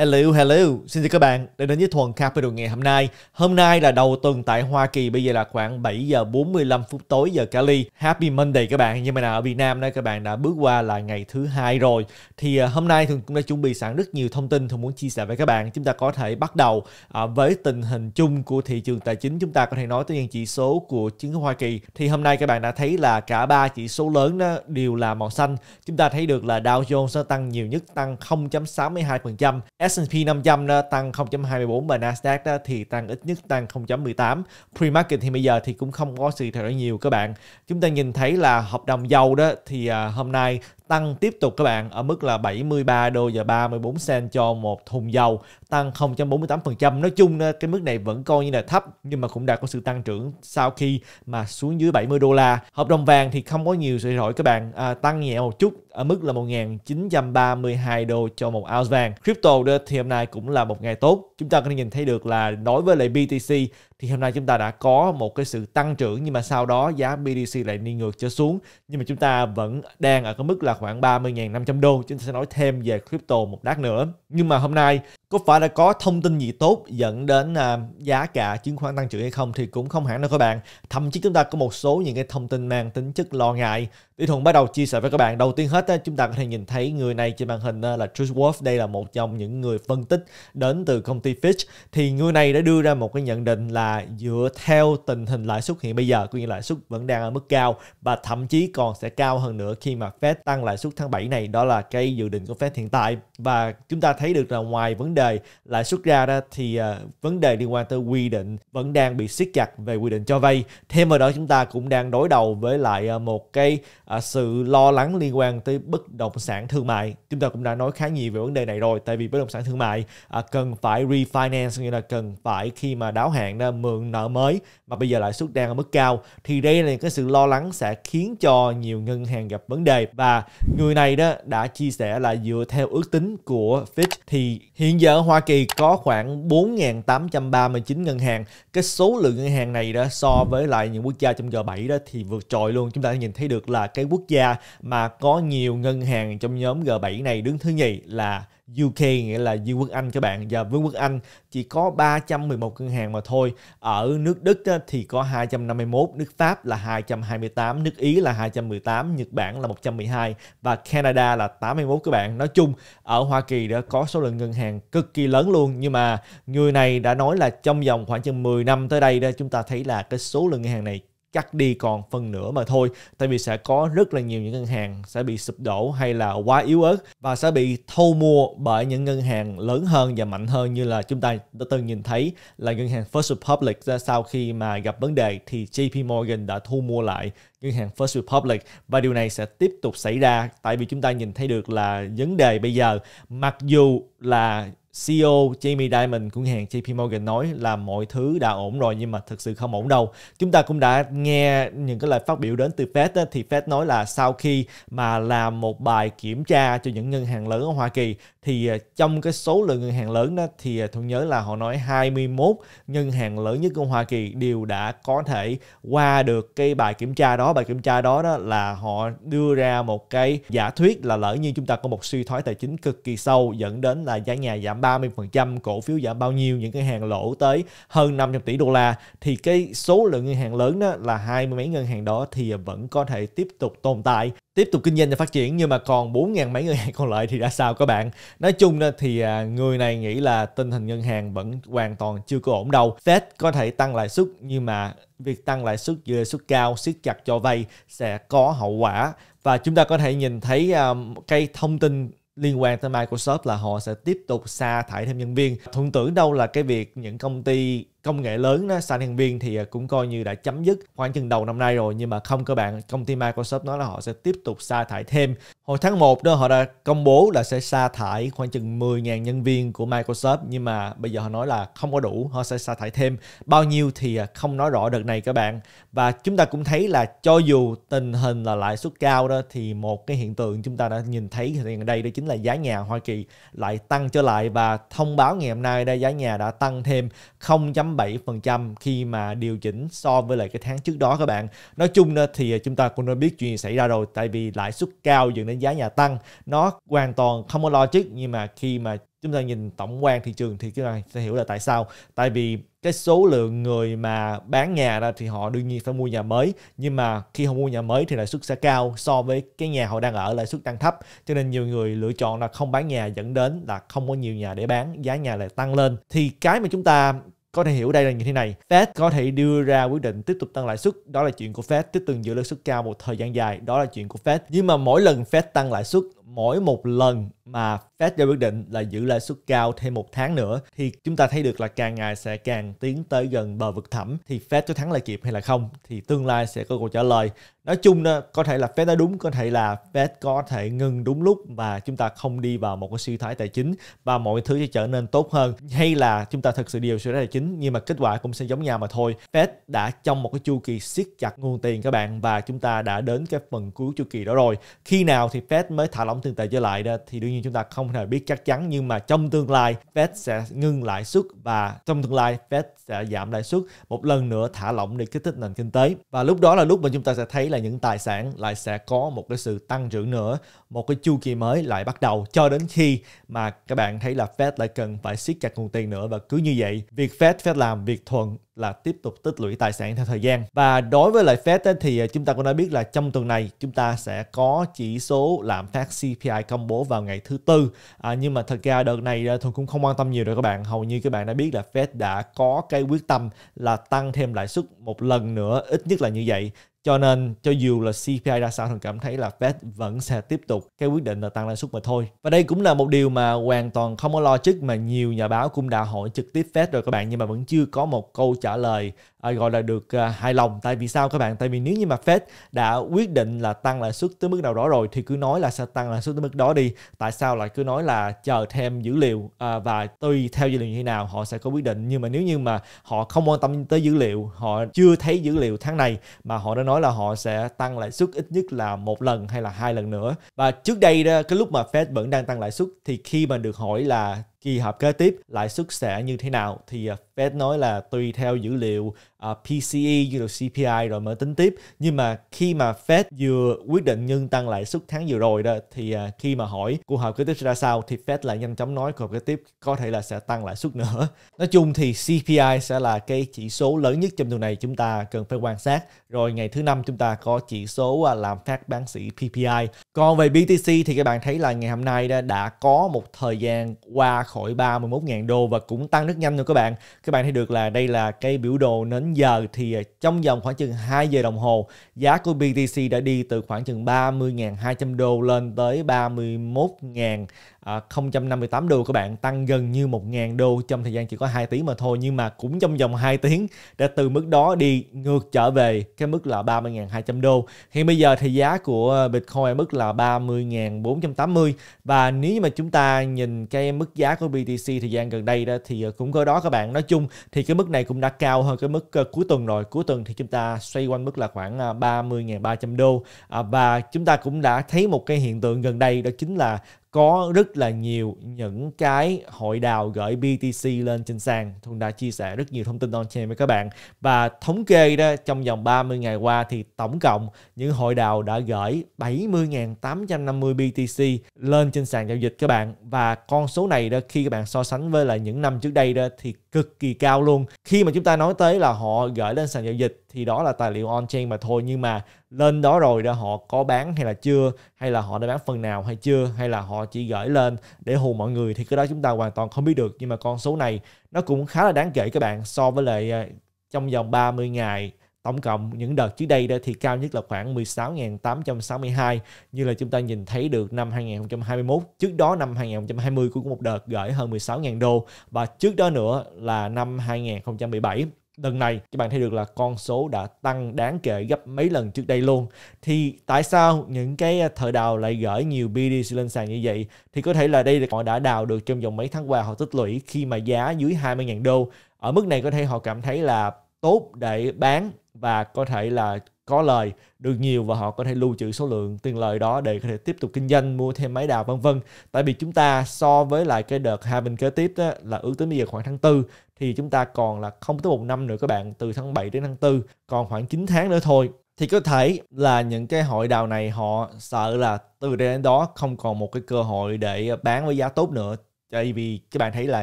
Hello, hello. Xin chào các bạn đã đến với Thuần Capital ngày hôm nay. Hôm nay là đầu tuần tại Hoa Kỳ, bây giờ là khoảng 7 giờ 45 phút tối giờ Cali. Happy Monday các bạn. Nhưng mà nào ở Việt Nam đó các bạn đã bước qua là ngày thứ hai rồi. Thì à, hôm nay Thuần cũng đã chuẩn bị sẵn rất nhiều thông tin Thuần muốn chia sẻ với các bạn. Chúng ta có thể bắt đầu à, với tình hình chung của thị trường tài chính. Chúng ta có thể nói tới những chỉ số của chứng khoán Hoa Kỳ. Thì hôm nay các bạn đã thấy là cả ba chỉ số lớn đó đều là màu xanh. Chúng ta thấy được là Dow Jones tăng nhiều nhất, tăng 0.62%. S&P 500 đó, tăng 0.24 và Nasdaq đó, thì tăng ít nhất tăng 0.18. Pre-market thì bây giờ thì cũng không có sự thay đổi nhiều các bạn. Chúng ta nhìn thấy là hợp đồng dầu đó thì à, hôm nay tăng tiếp tục các bạn ở mức là 73 đô và 34 cent cho một thùng dầu tăng 0.48%. Nói chung cái mức này vẫn coi như là thấp nhưng mà cũng đã có sự tăng trưởng sau khi mà xuống dưới 70 đô la. Hợp đồng vàng thì không có nhiều sự đổi các bạn à, tăng nhẹ một chút ở mức là 1.932 đô cho một ounce vàng. Crypto thì hôm nay cũng là một ngày tốt. Chúng ta có thể nhìn thấy được là đối với lại BTC thì hôm nay chúng ta đã có một cái sự tăng trưởng nhưng mà sau đó giá BTC lại đi ngược trở xuống nhưng mà chúng ta vẫn đang ở cái mức là khoảng 30.500 đô chúng ta sẽ nói thêm về crypto một lát nữa nhưng mà hôm nay có phải là có thông tin gì tốt dẫn đến à, giá cả chứng khoán tăng trưởng hay không thì cũng không hẳn đâu các bạn thậm chí chúng ta có một số những cái thông tin mang tính chất lo ngại Tuy Thuận bắt đầu chia sẻ với các bạn đầu tiên hết á chúng ta có thể nhìn thấy người này trên màn hình à, là Trish Wolf đây là một trong những người phân tích đến từ công ty Fitch thì người này đã đưa ra một cái nhận định là dựa theo tình hình lãi suất hiện bây giờ cũng như lãi suất vẫn đang ở mức cao và thậm chí còn sẽ cao hơn nữa khi mà Fed tăng lãi suất tháng 7 này đó là cái dự định của Fed hiện tại và chúng ta thấy được là ngoài vấn đề đề lại xuất ra đó thì ờ, vấn đề liên quan tới quy định vẫn đang bị siết chặt về quy định cho vay. Thêm vào đó chúng ta cũng đang đối đầu với lại ờ, một cái ờ, sự lo lắng liên quan tới bất động sản thương mại. Chúng ta cũng đã nói khá nhiều về vấn đề này rồi tại vì bất động sản thương mại cần phải refinance nghĩa là cần phải khi mà đáo hạn đó mượn nợ mới mà bây giờ lãi suất đang ở mức cao thì đây là cái sự lo lắng sẽ khiến cho nhiều ngân hàng gặp vấn đề và người này đó đã chia sẻ là dựa theo ước tính của Fitch thì hiện giờ giờ ở Hoa Kỳ có khoảng 4.839 ngân hàng. Cái số lượng ngân hàng này đó so với lại những quốc gia trong G7 đó thì vượt trội luôn. Chúng ta nhìn thấy được là cái quốc gia mà có nhiều ngân hàng trong nhóm G7 này đứng thứ nhì là UK nghĩa là Vương quốc Anh các bạn và Vương quốc Anh chỉ có 311 ngân hàng mà thôi. Ở nước Đức thì có 251, nước Pháp là 228, nước Ý là 218, Nhật Bản là 112 và Canada là 81 các bạn. Nói chung ở Hoa Kỳ đã có số lượng ngân hàng cực kỳ lớn luôn nhưng mà người này đã nói là trong vòng khoảng chừng 10 năm tới đây đó chúng ta thấy là cái số lượng ngân hàng này cắt đi còn phần nữa mà thôi tại vì sẽ có rất là nhiều những ngân hàng sẽ bị sụp đổ hay là quá yếu ớt và sẽ bị thâu mua bởi những ngân hàng lớn hơn và mạnh hơn như là chúng ta đã từng nhìn thấy là ngân hàng First Republic sau khi mà gặp vấn đề thì JP Morgan đã thu mua lại ngân hàng First Republic và điều này sẽ tiếp tục xảy ra tại vì chúng ta nhìn thấy được là vấn đề bây giờ mặc dù là CEO Jamie Dimon của ngân hàng JP Morgan nói là mọi thứ đã ổn rồi nhưng mà thực sự không ổn đâu. Chúng ta cũng đã nghe những cái lời phát biểu đến từ Fed á, thì Fed nói là sau khi mà làm một bài kiểm tra cho những ngân hàng lớn ở Hoa Kỳ thì ờ, trong cái số lượng ngân hàng lớn đó thì ờ, tôi nhớ là họ nói 21 ngân hàng lớn nhất của Hoa Kỳ đều đã có thể qua được cái bài kiểm tra đó. Bài kiểm tra đó đó là họ đưa ra một cái giả thuyết là lỡ như chúng ta có một suy thoái tài chính cực kỳ sâu dẫn đến là giá nhà giảm 30%, cổ phiếu giảm bao nhiêu, những ngân hàng lỗ tới hơn 500 tỷ đô la thì cái số lượng ngân hàng lớn đó là hai mươi mấy ngân hàng đó thì vẫn có thể tiếp tục tồn tại tiếp tục kinh doanh và phát triển nhưng mà còn 4.000 mấy ngân hàng còn lại thì đã sao các bạn nói chung thì à, người này nghĩ là tình hình ngân hàng vẫn hoàn toàn chưa có ổn đâu Fed có thể tăng lãi suất nhưng mà việc tăng lãi suất dưới ờ, suất cao siết chặt cho vay sẽ có hậu quả và chúng ta có thể nhìn thấy à, cái thông tin liên quan tới Microsoft là họ sẽ tiếp tục sa thải thêm nhân viên. Thuận tưởng đâu là cái việc những công ty công nghệ lớn đó, sàn nhân viên thì à, cũng coi như đã chấm dứt khoảng chừng đầu năm nay rồi nhưng mà không các bạn công ty Microsoft nói là họ sẽ tiếp tục sa thải thêm hồi tháng 1 đó họ đã công bố là sẽ sa thải khoảng chừng 10.000 nhân viên của Microsoft nhưng mà bây giờ họ nói là không có đủ họ sẽ sa thải thêm bao nhiêu thì à, không nói rõ đợt này các bạn và chúng ta cũng thấy là cho dù tình hình là lãi suất cao đó thì một cái hiện tượng chúng ta đã nhìn thấy gần đây đó chính là giá nhà Hoa Kỳ lại tăng trở lại và thông báo ngày hôm nay đây giá nhà đã tăng thêm 0 57% khi mà điều chỉnh so với lại cái tháng trước đó các bạn. Nói chung thì chúng ta cũng đã biết chuyện gì xảy ra rồi tại vì lãi suất cao dẫn đến giá nhà tăng. Nó hoàn toàn không có logic nhưng mà khi mà chúng ta nhìn tổng quan thị trường thì chúng ta sẽ hiểu là tại sao tại vì cái số lượng người mà bán nhà ra thì họ đương nhiên phải mua nhà mới nhưng mà khi họ mua nhà mới thì lãi suất sẽ cao so với cái nhà họ đang ở lãi suất đang thấp cho nên nhiều người lựa chọn là không bán nhà dẫn đến là không có nhiều nhà để bán giá nhà lại tăng lên thì cái mà chúng ta có thể hiểu đây là như thế này, Fed có thể đưa ra quyết định tiếp tục tăng lãi suất, đó là chuyện của Fed, tiếp tục giữ lãi suất cao một thời gian dài, đó là chuyện của Fed. Nhưng mà mỗi lần Fed tăng lãi suất, mỗi một lần mà Fed ra quyết định là giữ lãi suất cao thêm một tháng nữa thì chúng ta thấy được là càng ngày sẽ càng tiến tới gần bờ vực thẳm thì Fed có thắng lại kịp hay là không thì tương lai sẽ có câu trả lời nói chung đó, có thể là Fed đã đúng có thể là Fed có thể ngừng đúng lúc và chúng ta không đi vào một cái suy thoái tài chính và mọi thứ sẽ trở nên tốt hơn hay là chúng ta thực sự điều suy thoái tài chính nhưng mà kết quả cũng sẽ giống nhau mà thôi Fed đã trong một cái chu kỳ siết chặt nguồn tiền các bạn và chúng ta đã đến cái phần cuối chu kỳ đó rồi khi nào thì Fed mới thả lỏng lỏng tiền tệ trở lại đó thì đương nhiên chúng ta không thể biết chắc chắn nhưng mà trong tương lai Fed sẽ ngưng lãi suất và trong tương lai Fed sẽ giảm lãi suất một lần nữa thả lỏng để kích thích nền kinh tế và lúc đó là lúc mà chúng ta sẽ thấy là những tài sản lại sẽ có một cái sự tăng trưởng nữa một cái chu kỳ mới lại bắt đầu cho đến khi mà các bạn thấy là Fed lại cần phải siết chặt nguồn tiền nữa và cứ như vậy việc Fed Fed làm việc thuận là tiếp tục tích lũy tài sản theo thời gian. Và đối với lại Fed ấy, thì à, chúng ta cũng đã biết là trong tuần này chúng ta sẽ có chỉ số lạm phát CPI công bố vào ngày thứ tư. À, nhưng mà thật ra đợt này à, thường cũng không quan tâm nhiều rồi các bạn. Hầu như các bạn đã biết là Fed đã có cái quyết tâm là tăng thêm lãi suất một lần nữa ít nhất là như vậy cho nên cho dù là CPI ra sao thì cảm thấy là Fed vẫn sẽ tiếp tục cái quyết định là tăng lãi suất mà thôi. Và đây cũng là một điều mà hoàn toàn không có logic mà nhiều nhà báo cũng đã hỏi trực tiếp Fed rồi các bạn nhưng mà vẫn chưa có một câu trả lời à, gọi là được à, hài lòng tại vì sao các bạn tại vì nếu như mà Fed đã quyết định là tăng lãi suất tới mức nào đó rồi thì cứ nói là sẽ tăng lãi suất tới mức đó đi tại sao lại cứ nói là chờ thêm dữ liệu à, và tùy theo dữ liệu như thế nào họ sẽ có quyết định nhưng mà nếu như mà họ không quan tâm tới dữ liệu họ chưa thấy dữ liệu tháng này mà họ đã nói là họ sẽ tăng lãi suất ít nhất là một lần hay là hai lần nữa và trước đây đó, cái lúc mà Fed vẫn đang tăng lãi suất thì khi mà được hỏi là kỳ họp kế tiếp lãi suất sẽ như thế nào thì Fed nói là tùy theo dữ liệu uh, à, PCE như là CPI rồi mới tính tiếp nhưng mà khi mà Fed vừa quyết định nhân tăng lãi suất tháng vừa rồi đó thì uh, khi mà hỏi cuộc họp kế tiếp ra sao thì Fed lại nhanh chóng nói cuộc kế tiếp có thể là sẽ tăng lãi suất nữa nói chung thì CPI sẽ là cái chỉ số lớn nhất trong tuần này chúng ta cần phải quan sát rồi ngày thứ năm chúng ta có chỉ số à, làm phát bán sĩ PPI còn về BTC thì các bạn thấy là ngày hôm nay đã, đã có một thời gian qua khỏi 31.000 đô và cũng tăng rất nhanh rồi các bạn các bạn thấy được là đây là cái biểu đồ nến giờ thì à, trong vòng khoảng chừng 2 giờ đồng hồ giá của BTC đã đi từ khoảng chừng 30.200 đô lên tới 31.000 à, 058 đô các bạn tăng gần như 1.000 đô trong thời gian chỉ có 2 tiếng mà thôi nhưng mà cũng trong vòng 2 tiếng đã từ mức đó đi ngược trở về cái mức là 30.200 đô hiện bây giờ thì giá của Bitcoin mức là 30.480 và nếu như mà chúng ta nhìn cái mức giá của BTC thời gian gần đây đó thì cũng có đó các bạn nói chung thì cái mức này cũng đã cao hơn cái mức ờ, cuối tuần rồi cuối tuần thì chúng ta xoay quanh mức là khoảng 30.300 ờ, đô à, và chúng ta cũng đã thấy một cái hiện tượng gần đây đó chính là có rất là nhiều những cái hội đào gửi BTC lên trên sàn. Thuận đã chia sẻ rất nhiều thông tin on-chain với các bạn. Và thống kê đó trong vòng 30 ngày qua thì tổng cộng những hội đào đã gửi 70.850 BTC lên trên sàn giao dịch các bạn. Và con số này đó khi các bạn so sánh với là những năm trước đây đó thì cực kỳ cao luôn khi mà chúng ta nói tới là họ gửi lên sàn giao dịch thì đó là tài liệu on chain mà thôi nhưng mà lên đó rồi đã họ có bán hay là chưa hay là họ đã bán phần nào hay chưa hay là họ chỉ gửi lên để hù mọi người thì cái đó chúng ta hoàn toàn không biết được nhưng mà con số này nó cũng khá là đáng kể các bạn so với lại ờ, trong vòng 30 ngày Tổng cộng những đợt trước đây đó thì cao nhất là khoảng 16.862 như là chúng ta nhìn thấy được năm 2021. Trước đó năm 2020 cũng có một đợt gửi hơn 16.000 đô và trước đó nữa là năm 2017 lần này các bạn thấy được là con số đã tăng đáng kể gấp mấy lần trước đây luôn thì tại sao những cái thợ đào lại gửi nhiều BDC lên sàn như vậy thì có thể là đây là họ đã đào được trong vòng mấy tháng qua họ tích lũy khi mà giá dưới 20.000 đô ở mức này có thể họ cảm thấy là tốt để bán và có thể là có lời được nhiều và họ có thể lưu trữ số lượng tiền lời đó để có thể tiếp tục kinh doanh mua thêm máy đào vân vân tại vì chúng ta so với lại cái đợt halving kế tiếp đó, là ước tính bây giờ khoảng tháng 4 thì chúng ta còn là không tới một năm nữa các bạn từ tháng 7 đến tháng 4 còn khoảng 9 tháng nữa thôi thì có thể là những cái hội đào này họ sợ là từ đây đến đó không còn một cái cơ hội để bán với giá tốt nữa tại vì các bạn thấy là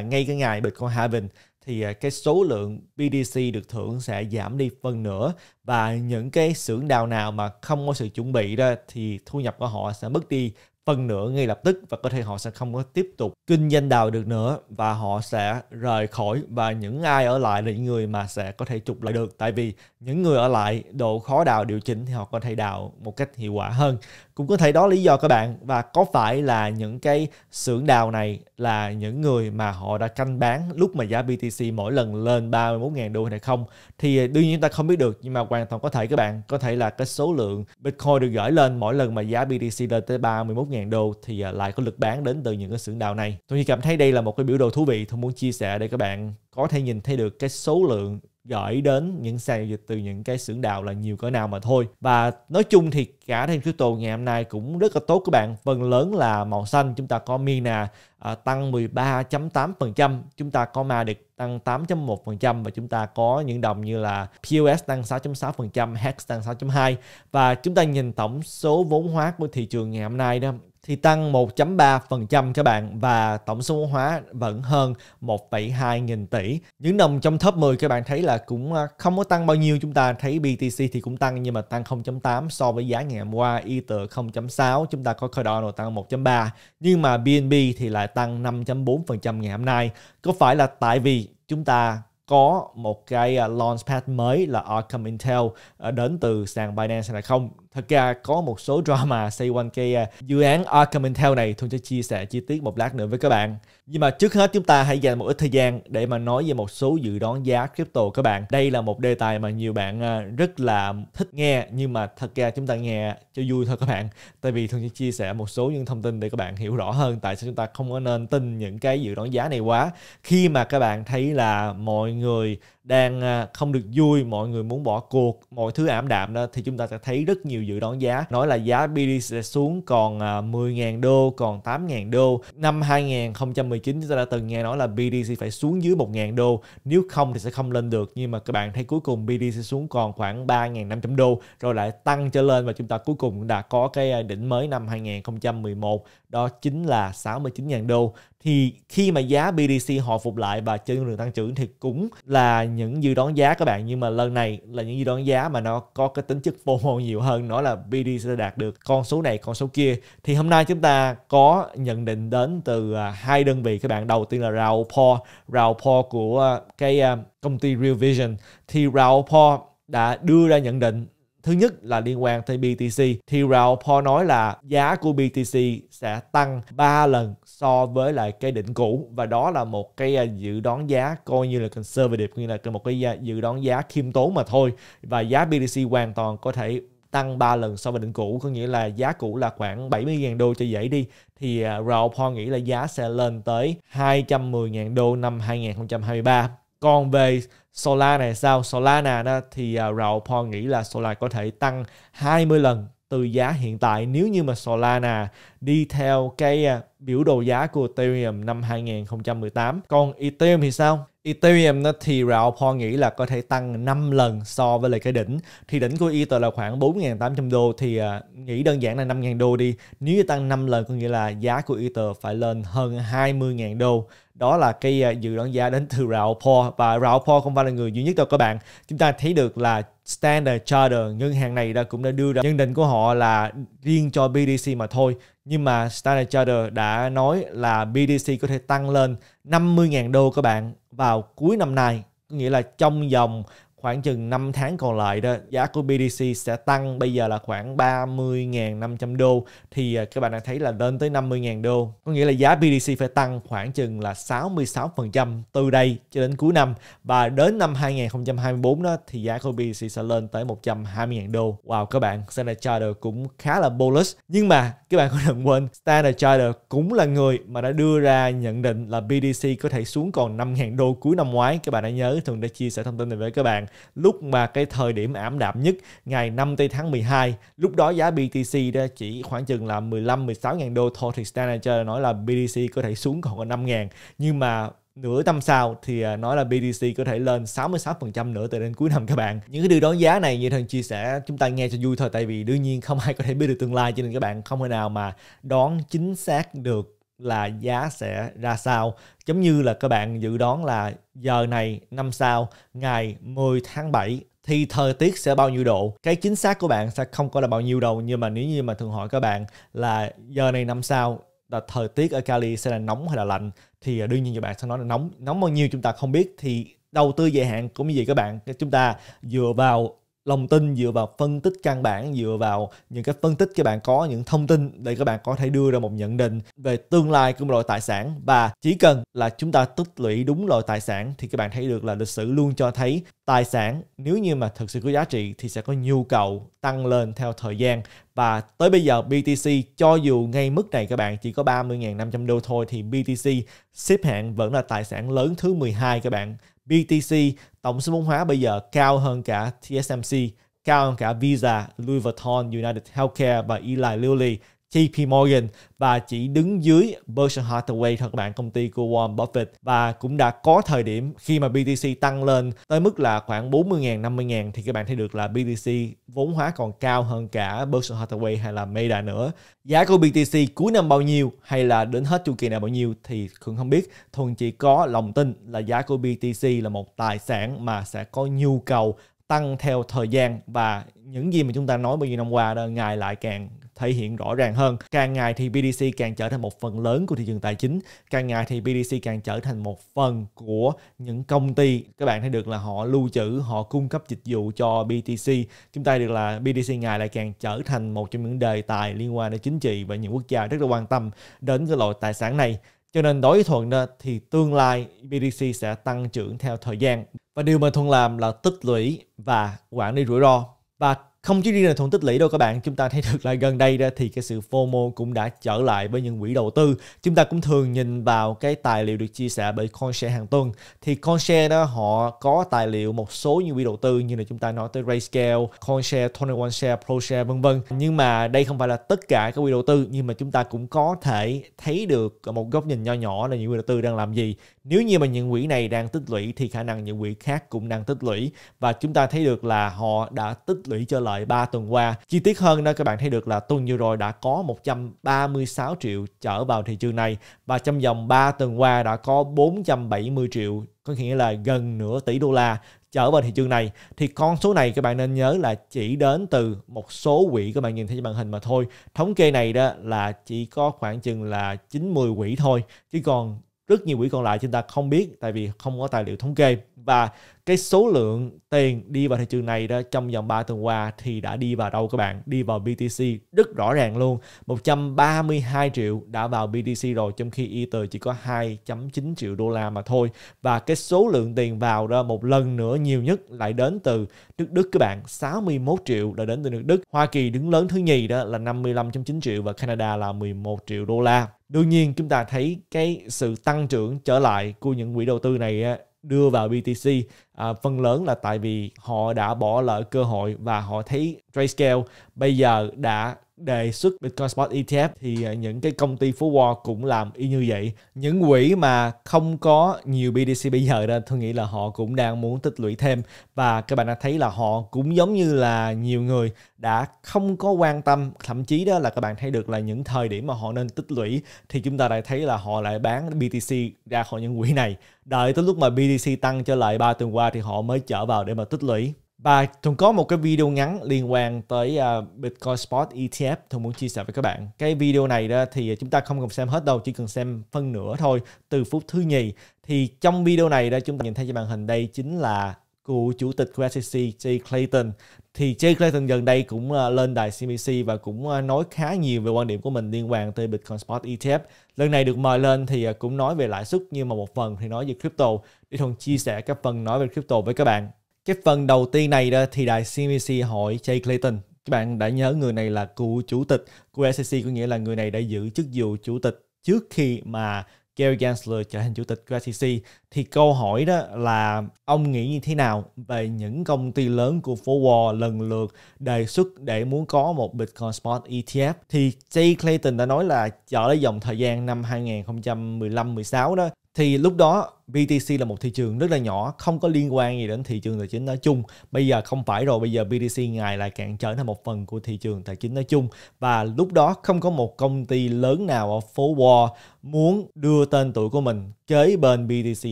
ngay cái ngày Bitcoin halving thì à, cái số lượng BDC được thưởng sẽ giảm đi phần nữa và những cái xưởng đào nào mà không có sự chuẩn bị đó thì thu nhập của họ sẽ mất đi phân nửa ngay lập tức và có thể họ sẽ không có tiếp tục kinh doanh đào được nữa và họ sẽ rời khỏi và những ai ở lại là những người mà sẽ có thể trục lại được tại vì những người ở lại độ khó đào điều chỉnh thì họ có thể đào một cách hiệu quả hơn cũng có thể đó lý do các bạn và có phải là những cái xưởng đào này là những người mà họ đã canh bán lúc mà giá BTC mỗi lần lên 31.000 đô hay không thì đương nhiên ta không biết được nhưng mà hoàn toàn có thể các bạn có thể là cái số lượng Bitcoin được gửi lên mỗi lần mà giá BTC lên tới 31.000 100.000 đô thì à, lại có lực bán đến từ những cái xưởng đào này. Tôi cảm thấy đây là một cái biểu đồ thú vị tôi muốn chia sẻ để các bạn có thể nhìn thấy được cái số lượng gửi đến những sàn dịch từ những cái xưởng đào là nhiều cỡ nào mà thôi và nói chung thì cả thêm crypto ngày hôm nay cũng rất là tốt các bạn phần lớn là màu xanh chúng ta có Mina à, tăng 13.8% chúng ta có ma được tăng 8.1% và chúng ta có những đồng như là POS tăng 6.6% HEX tăng 6.2 và chúng ta nhìn tổng số vốn hóa của thị trường ngày hôm nay đó thì tăng 1.3% các bạn và tổng số vốn hóa vẫn hơn 1,2 nghìn tỷ. Những đồng trong top 10 các bạn thấy là cũng à, không có tăng bao nhiêu. Chúng ta thấy BTC thì cũng tăng nhưng mà tăng 0.8 so với giá ngày hôm qua. Ether 0.6, chúng ta có Cardano tăng 1.3 nhưng mà BNB thì lại tăng 5.4% ngày hôm nay. Có phải là tại vì chúng ta có một cái à, launchpad mới là Arkham Intel à, đến từ sàn Binance hay là không? Thật ra có một số drama xoay quanh cái dự án Arkham Intel này Thuận sẽ chia sẻ chi tiết một lát nữa với các bạn. Nhưng mà trước hết chúng ta hãy dành một ít thời gian để mà nói về một số dự đoán giá crypto các bạn. Đây là một đề tài mà nhiều bạn à, rất là thích nghe nhưng mà thật ra chúng ta nghe cho vui thôi các bạn. Tại vì Thuận sẽ chia sẻ một số những thông tin để các bạn hiểu rõ hơn tại sao chúng ta không có nên tin những cái dự đoán giá này quá. Khi mà các bạn thấy là mọi người đang à, không được vui, mọi người muốn bỏ cuộc, mọi thứ ảm đạm đó thì chúng ta sẽ thấy rất nhiều nhiều dự đoán giá nói là giá BTC sẽ xuống còn 10.000 à, đô còn 8.000 đô năm 2019 chúng ta đã từng nghe nói là BTC phải xuống dưới 1.000 đô nếu không thì sẽ không lên được nhưng mà các bạn thấy cuối cùng BTC xuống còn khoảng 3.500 đô rồi lại tăng trở lên và chúng ta cuối cùng đã có cái à, đỉnh mới năm 2011 đó chính là 69.000 đô thì khi mà giá BDC hồi phục lại và trên đường tăng trưởng thì cũng là những dự đoán giá các bạn nhưng mà lần này là những dự đoán giá mà nó có cái tính chất vô FOMO nhiều hơn nó là BDC đạt được con số này con số kia thì hôm nay chúng ta có nhận định đến từ à, hai đơn vị các bạn đầu tiên là Rao Po Rao Po của à, cái à, công ty Real Vision thì Rao Po đã đưa ra nhận định Thứ nhất là liên quan tới BTC thì Rao Paul nói là giá của BTC sẽ tăng 3 lần so với lại cái đỉnh cũ và đó là một cái à, dự đoán giá coi như là conservative như là một cái dự đoán giá khiêm tốn mà thôi và giá BTC hoàn toàn có thể tăng 3 lần so với đỉnh cũ có nghĩa là giá cũ là khoảng 70.000 đô cho dễ đi thì à, Rao Paul nghĩ là giá sẽ lên tới 210.000 đô năm 2023 còn về Solar này sao? Solana đó thì uh, Rao Paul nghĩ là Solar có thể tăng 20 lần từ giá hiện tại nếu như mà Solana đi theo cái à, biểu đồ giá của Ethereum năm 2018. Còn Ethereum thì sao? Ethereum nó thì Rao Paul nghĩ là có thể tăng 5 lần so với lại cái đỉnh. Thì đỉnh của Ether là khoảng 4.800 đô thì à, nghĩ đơn giản là 5.000 đô đi. Nếu như tăng 5 lần có nghĩa là giá của Ether phải lên hơn 20.000 đô đó là cái à, dự đoán giá đến từ Rao Paul và Rao Paul không phải là người duy nhất đâu các bạn chúng ta thấy được là Standard Charter ngân hàng này đã cũng đã đưa ra nhận định của họ là riêng cho BDC mà thôi nhưng mà Standard Charter đã nói là BDC có thể tăng lên 50.000 đô các bạn vào cuối năm nay có nghĩa là trong vòng khoảng chừng 5 tháng còn lại đó giá của BTC sẽ tăng bây giờ là khoảng 30.500 đô thì à, các bạn đã thấy là lên tới 50.000 đô có nghĩa là giá BTC phải tăng khoảng chừng là 66% từ đây cho đến cuối năm và đến năm 2024 đó thì giá của BTC sẽ lên tới 120.000 đô wow các bạn Standard Charter cũng khá là bullish nhưng mà các bạn không đừng quên Standard Charter cũng là người mà đã đưa ra nhận định là BTC có thể xuống còn 5.000 đô cuối năm ngoái các bạn đã nhớ thường đã chia sẻ thông tin này với các bạn lúc mà cái thời điểm ảm đạm nhất ngày 5 tây tháng 12 lúc đó giá BTC đó chỉ khoảng chừng là 15 16 ngàn đô thôi thì Standard nói là BTC có thể xuống còn có 5 ngàn nhưng mà nửa năm sau thì à, nói là BTC có thể lên 66% nữa từ đến cuối năm các bạn. Những cái điều đoán giá này như thần chia sẻ chúng ta nghe cho vui thôi tại vì đương nhiên không ai có thể biết được tương lai cho nên các bạn không thể nào mà đoán chính xác được là giá sẽ ra sao giống như là các bạn dự đoán là giờ này năm sau ngày 10 tháng 7 thì thời tiết sẽ bao nhiêu độ cái chính xác của bạn sẽ không có là bao nhiêu đâu nhưng mà nếu như mà thường hỏi các bạn là giờ này năm sau là thời tiết ở Cali sẽ là nóng hay là lạnh thì à, đương nhiên các bạn sẽ nói là nóng nóng bao nhiêu chúng ta không biết thì đầu tư dài hạn cũng như vậy các bạn chúng ta dựa vào lòng tin dựa vào phân tích căn bản dựa vào những cái phân tích các bạn có những thông tin để các bạn có thể đưa ra một nhận định về tương lai của một loại tài sản và chỉ cần là chúng ta tích lũy đúng loại tài sản thì các bạn thấy được là lịch sử luôn cho thấy tài sản nếu như mà thực sự có giá trị thì sẽ có nhu cầu tăng lên theo thời gian và tới bây giờ BTC cho dù ngay mức này các bạn chỉ có 30.500 đô thôi thì BTC xếp hạng vẫn là tài sản lớn thứ 12 các bạn BTC tổng số vốn hóa bây giờ cao hơn cả TSMC, cao hơn cả Visa, Louis Vuitton, United Healthcare và Eli Lilly JP Morgan và chỉ đứng dưới Berkshire Hathaway thôi các bạn, công ty của Warren Buffett và cũng đã có thời điểm khi mà BTC tăng lên tới mức là khoảng 40.000 50.000 thì các bạn thấy được là BTC vốn hóa còn cao hơn cả Berkshire Hathaway hay là Meta nữa. Giá của BTC cuối năm bao nhiêu hay là đến hết chu kỳ nào bao nhiêu thì cũng không biết, Thuần chỉ có lòng tin là giá của BTC là một tài sản mà sẽ có nhu cầu tăng theo thời gian và những gì mà chúng ta nói bao nhiêu năm qua đó ngày lại càng thể hiện rõ ràng hơn. Càng ngày thì BDC càng trở thành một phần lớn của thị trường tài chính, càng ngày thì BDC càng trở thành một phần của những công ty. Các bạn thấy được là họ lưu trữ, họ cung cấp dịch vụ cho BTC. Chúng ta được là BDC ngày lại càng trở thành một trong những đề tài liên quan đến chính trị và những quốc gia rất là quan tâm đến cái loại tài sản này. Cho nên đối với Thuận đó, thì tương lai BDC sẽ tăng trưởng theo thời gian. Và điều mà Thuận làm là tích lũy và quản lý rủi ro. Và không chỉ riêng là thuận tích lũy đâu các bạn chúng ta thấy được là gần đây ra thì cái sự FOMO cũng đã trở lại với những quỹ đầu tư chúng ta cũng thường nhìn vào cái tài liệu được chia sẻ bởi Coinshare hàng tuần thì Coinshare đó họ có tài liệu một số những quỹ đầu tư như là chúng ta nói tới Rayscale, Coinshare, 21Share, ProShare vân vân nhưng mà đây không phải là tất cả các quỹ đầu tư nhưng mà chúng ta cũng có thể thấy được một góc nhìn nho nhỏ là những quỹ đầu tư đang làm gì nếu như mà những quỹ này đang tích lũy thì khả năng những quỹ khác cũng đang tích lũy và chúng ta thấy được là họ đã tích lũy cho lợi 3 tuần qua. Chi tiết hơn đó các bạn thấy được là tuần vừa rồi đã có 136 triệu trở vào thị trường này và trong vòng 3 tuần qua đã có 470 triệu có nghĩa là gần nửa tỷ đô la trở vào thị trường này thì con số này các bạn nên nhớ là chỉ đến từ một số quỹ các bạn nhìn thấy trên màn hình mà thôi thống kê này đó là chỉ có khoảng chừng là 90 quỹ thôi chứ còn rất nhiều quỹ còn lại chúng ta không biết tại vì không có tài liệu thống kê và cái số lượng tiền đi vào thị trường này đó trong vòng 3 tuần qua thì đã đi vào đâu các bạn? Đi vào BTC rất rõ ràng luôn. 132 triệu đã vào BTC rồi trong khi Ether chỉ có 2.9 triệu đô la mà thôi. Và cái số lượng tiền vào đó một lần nữa nhiều nhất lại đến từ nước Đức các bạn. 61 triệu đã đến từ nước Đức. Hoa Kỳ đứng lớn thứ nhì đó là 55.9 triệu và Canada là 11 triệu đô la. Đương nhiên chúng ta thấy cái sự tăng trưởng trở lại của những quỹ đầu tư này đưa vào BTC à, phần lớn là tại vì họ đã bỏ lỡ cơ hội và họ thấy Grayscale bây giờ đã đề xuất Bitcoin Spot ETF thì à, những cái công ty phố Wall cũng làm y như vậy. Những quỹ mà không có nhiều BTC bây giờ nên tôi nghĩ là họ cũng đang muốn tích lũy thêm và các bạn đã thấy là họ cũng giống như là nhiều người đã không có quan tâm thậm chí đó là các bạn thấy được là những thời điểm mà họ nên tích lũy thì chúng ta lại thấy là họ lại bán BTC ra khỏi những quỹ này đợi tới lúc mà BTC tăng trở lại ba tuần qua thì họ mới trở vào để mà tích lũy và Tùng có một cái video ngắn liên quan tới uh, Bitcoin Spot ETF Tùng muốn chia sẻ với các bạn. Cái video này đó thì chúng ta không cần xem hết đâu, chỉ cần xem phân nửa thôi từ phút thứ nhì. Thì trong video này đó chúng ta nhìn thấy trên màn hình đây chính là cựu chủ tịch của SEC Jay Clayton. Thì Jay Clayton gần đây cũng uh, lên đài CBC và cũng uh, nói khá nhiều về quan điểm của mình liên quan tới Bitcoin Spot ETF. Lần này được mời lên thì uh, cũng nói về lãi suất nhưng mà một phần thì nói về crypto. Để Thuần chia sẻ các phần nói về crypto với các bạn cái phần đầu tiên này đó thì đài CBC hỏi Jay Clayton các bạn đã nhớ người này là cựu chủ tịch của SEC có nghĩa là người này đã giữ chức vụ chủ tịch trước khi mà Gary Gensler trở thành chủ tịch của SEC thì câu hỏi đó là ông nghĩ như thế nào về những công ty lớn của phố Wall lần lượt đề xuất để muốn có một Bitcoin Spot ETF thì Jay Clayton đã nói là trở lấy dòng thời gian năm 2015-16 đó thì lúc đó BTC là một thị trường rất là nhỏ không có liên quan gì đến thị trường tài chính nói chung bây giờ không phải rồi bây giờ BTC ngày lại càng trở thành một phần của thị trường tài chính nói chung và lúc đó không có một công ty lớn nào ở phố Wall muốn đưa tên tuổi của mình kế bên BTC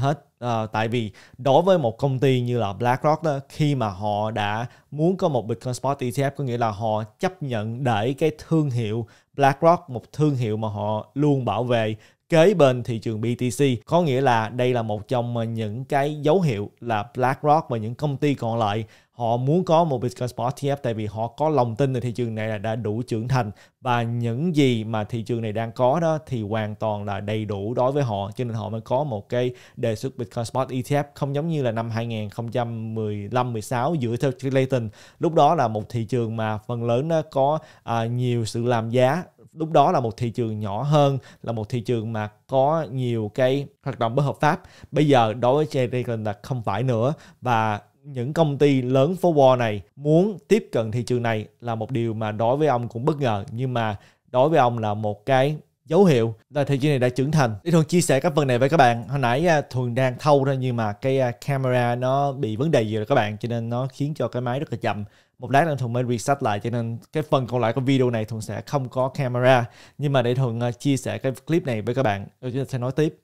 hết à, tại vì đối với một công ty như là BlackRock đó khi mà họ đã muốn có một Bitcoin Spot ETF có nghĩa là họ chấp nhận để cái thương hiệu BlackRock một thương hiệu mà họ luôn bảo vệ kế bên thị trường BTC có nghĩa là đây là một trong ờ, những cái dấu hiệu là BlackRock và những công ty còn lại họ muốn có một Bitcoin spot ETF tại vì họ có lòng tin là thị trường này là đã đủ trưởng thành và những gì mà thị trường này đang có đó thì hoàn toàn là đầy đủ đối với họ cho nên họ mới có một cái đề xuất Bitcoin Spot ETF không giống như là năm 2015 16 dựa theo Clayton lúc đó là một thị trường mà phần lớn nó có à, nhiều sự làm giá lúc đó là một thị trường nhỏ hơn là một thị trường mà có nhiều cái hoạt động bất hợp pháp bây giờ đối với Jay là không phải nữa và những công ty lớn football này muốn tiếp cận thị trường này là một điều mà đối với ông cũng bất ngờ nhưng mà đối với ông là một cái dấu hiệu là thị trường này đã trưởng thành. Đi thường chia sẻ các phần này với các bạn. Hồi nãy à, thường đang thâu ra nhưng mà cái à, camera nó bị vấn đề gì rồi các bạn cho nên nó khiến cho cái máy rất là chậm. Một lát nữa thường mới reset lại cho nên cái phần còn lại của video này thường sẽ không có camera. Nhưng mà để thường à, chia sẻ cái clip này với các bạn. Rồi chúng ta sẽ nói tiếp.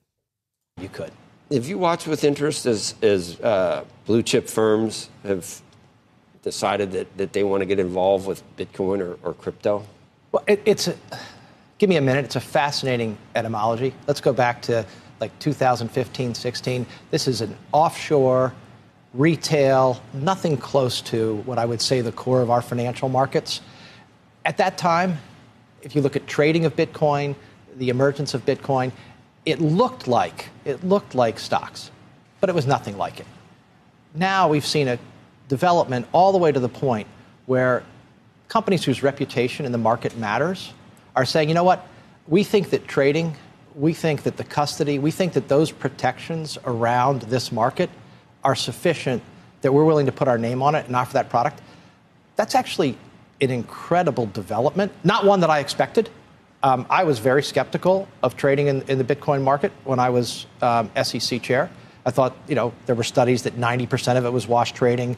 You could. have you watched with interest as, as uh, blue chip firms have decided that, that they want to get involved with Bitcoin or, or crypto? Well, it, it's a, give me a minute. It's a fascinating etymology. Let's go back to like 2015, 16. This is an offshore retail, nothing close to what I would say the core of our financial markets. At that time, if you look at trading of Bitcoin, the emergence of Bitcoin, it looked like it looked like stocks, but it was nothing like it. Now we've seen a development all the way to the point where companies whose reputation in the market matters are saying, you know what, we think that trading, we think that the custody, we think that those protections around this market are sufficient that we're willing to put our name on it and offer that product. That's actually an incredible development, not one that I expected, um, I was very skeptical of trading in, in the Bitcoin market when I was um, SEC chair. I thought, you know, there were studies that 90% of it was wash trading,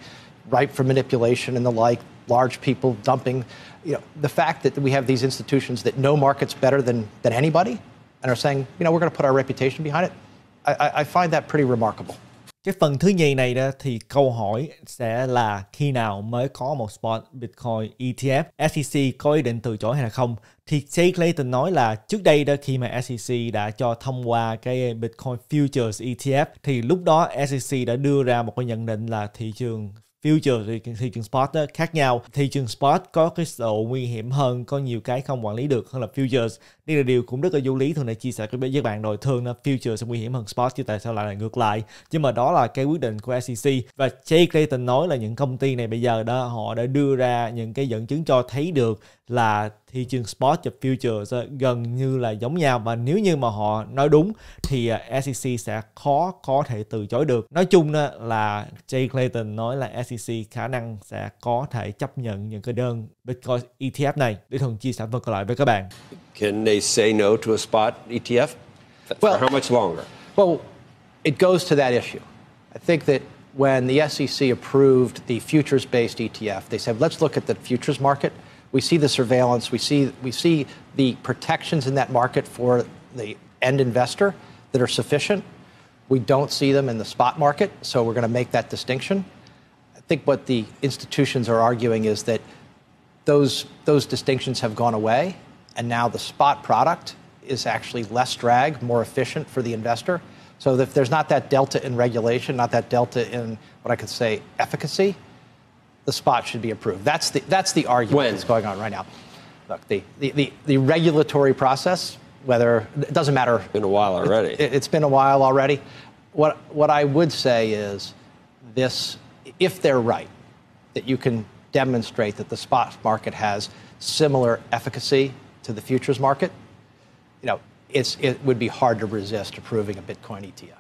ripe for manipulation and the like, large people dumping. You know, the fact that we have these institutions that know markets better than, than anybody and are saying, you know, we're going to put our reputation behind it, I, I find that pretty remarkable. cái phần thứ nhì này đó thì câu hỏi sẽ là khi nào mới có một spot Bitcoin ETF, SEC có ý định từ chối hay là không? Thì Jay Clayton nói là trước đây đó khi mà SEC đã cho thông qua cái Bitcoin Futures ETF thì lúc đó SEC đã đưa ra một cái nhận định là thị trường future thì thị trường spot đó, khác nhau thị trường spot có cái độ nguy hiểm hơn có nhiều cái không quản lý được hơn là futures đây là điều cũng rất là vô lý thường này chia sẻ với các bạn rồi thường là futures sẽ nguy hiểm hơn spot chứ tại sao lại là ngược lại nhưng mà đó là cái quyết định của SEC và Jay Clayton nói là những công ty này bây giờ đó họ đã đưa ra những cái dẫn chứng cho thấy được là thị trường spot và futures ờ, gần như là giống nhau và nếu như mà họ nói đúng thì ờ, SEC sẽ khó có thể từ chối được. Nói chung là Jay Clayton nói là SEC khả năng sẽ có thể chấp nhận những cái đơn Bitcoin ETF này. Để Thuần chia sẻ phần còn lại với các bạn. Can they say no to a spot ETF? For well, how much longer? Well, it goes to that issue. I think that when the SEC approved the futures-based ETF, they said, let's look at the futures market – We see the surveillance. We see, we see the protections in that market for the end investor that are sufficient. We don't see them in the spot market, so we're going to make that distinction. I think what the institutions are arguing is that those, those distinctions have gone away, and now the spot product is actually less drag, more efficient for the investor. So if there's not that delta in regulation, not that delta in what I could say efficacy, the spot should be approved. That's the, that's the argument when? that's going on right now. Look, the, the, the, the regulatory process, whether it doesn't matter. It's been a while already. It, has it, been a while already. What, what I would say is this if they're right, that you can demonstrate that the spot market has similar efficacy to the futures market, you know, it's, it would be hard to resist approving a Bitcoin ETF.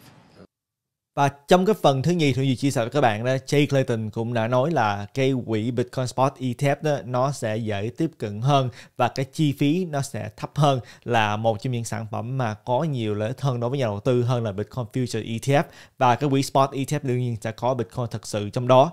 Và trong cái phần thứ nhì thứ Duy chia sẻ với các bạn đó, Jay Clayton cũng đã nói là cái quỹ Bitcoin Spot ETF đó, nó sẽ dễ tiếp cận hơn và cái chi phí nó sẽ thấp hơn là một trong những sản phẩm mà có nhiều lợi ích hơn đối với nhà đầu tư hơn là Bitcoin Future ETF và cái quỹ Spot ETF đương nhiên sẽ có Bitcoin thật sự trong đó.